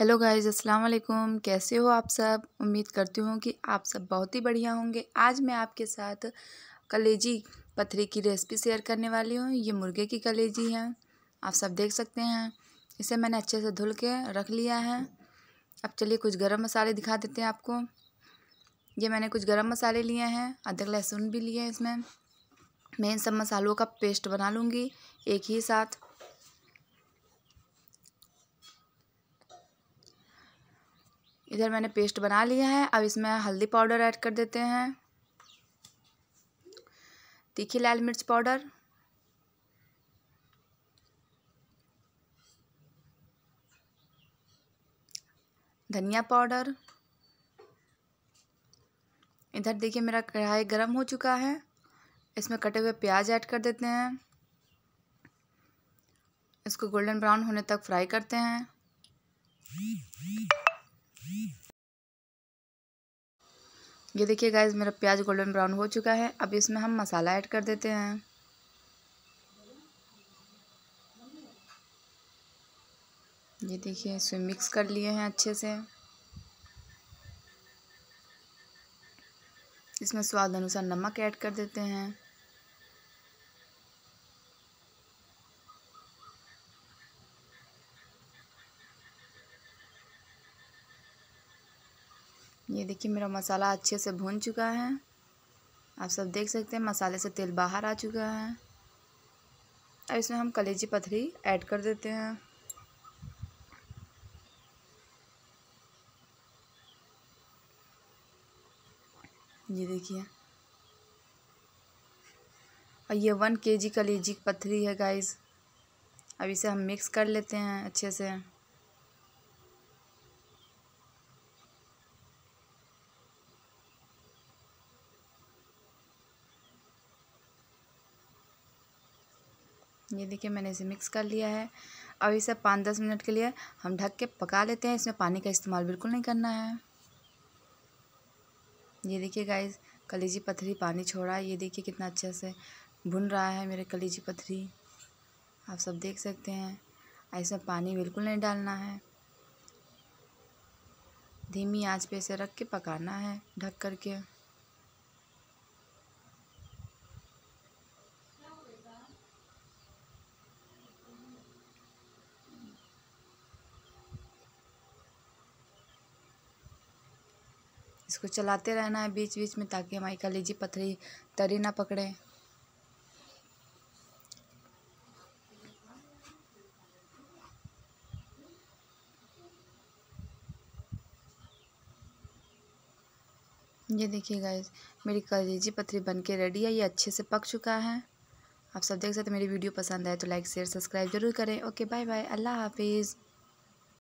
hello guys अस्सलाम वालेकुम कैसे हो आप सब उम्मीद करती हूँ कि आप सब बहुत ही बढ़िया होंगे आज मैं आपके साथ कलेजी पथरी की रेसिपी शेयर करने वाली हूँ ये मुर्गे की कलेजी है आप सब देख सकते हैं इसे मैंने अच्छे से धुल के रख लिया है अब चलिए कुछ गरम मसाले दिखा देते हैं आपको ये मैंने कुछ गर्म मसाले लिए हैं अदरक लहसुन भी लिए हैं इसमें मैं इन सब मसालों का पेस्ट बना लूँगी एक ही साथ इधर मैंने पेस्ट बना लिया है अब इसमें हल्दी पाउडर ऐड कर देते हैं तीखी लाल मिर्च पाउडर धनिया पाउडर इधर देखिए मेरा कढ़ाई गरम हो चुका है इसमें कटे हुए प्याज ऐड कर देते हैं इसको गोल्डन ब्राउन होने तक फ्राई करते हैं ये देखिए गाइज मेरा प्याज गोल्डन ब्राउन हो चुका है अब इसमें हम मसाला ऐड कर देते हैं ये देखिए इसमें मिक्स कर लिए हैं अच्छे से इसमें स्वाद अनुसार नमक ऐड कर देते हैं ये देखिए मेरा मसाला अच्छे से भुन चुका है आप सब देख सकते हैं मसाले से तेल बाहर आ चुका है अब इसमें हम कलेजी पथरी ऐड कर देते हैं ये देखिए और ये वन के जी कलेजी पथरी है गाइस अब इसे हम मिक्स कर लेते हैं अच्छे से ये देखिए मैंने इसे मिक्स कर लिया है अब इसे पाँच दस मिनट के लिए हम ढक के पका लेते हैं इसमें पानी का इस्तेमाल बिल्कुल नहीं करना है ये देखिए गाइस कलीजी पथरी पानी छोड़ा है ये देखिए कितना अच्छे से भुन रहा है मेरे कलीजी पथरी आप सब देख सकते हैं इसमें पानी बिल्कुल नहीं डालना है धीमी आंच पे इसे रख के पकाना है ढक करके इसको चलाते रहना है बीच बीच में ताकि हमारी कलेजी पथरी तरी ना पकड़े ये देखिए गाइज मेरी कलेजी पथरी बन के रेडी है ये अच्छे से पक चुका है आप सब देख सकते मेरी वीडियो पसंद आए तो लाइक शेयर सब्सक्राइब जरूर करें ओके बाय बाय अल्लाह हाफिज़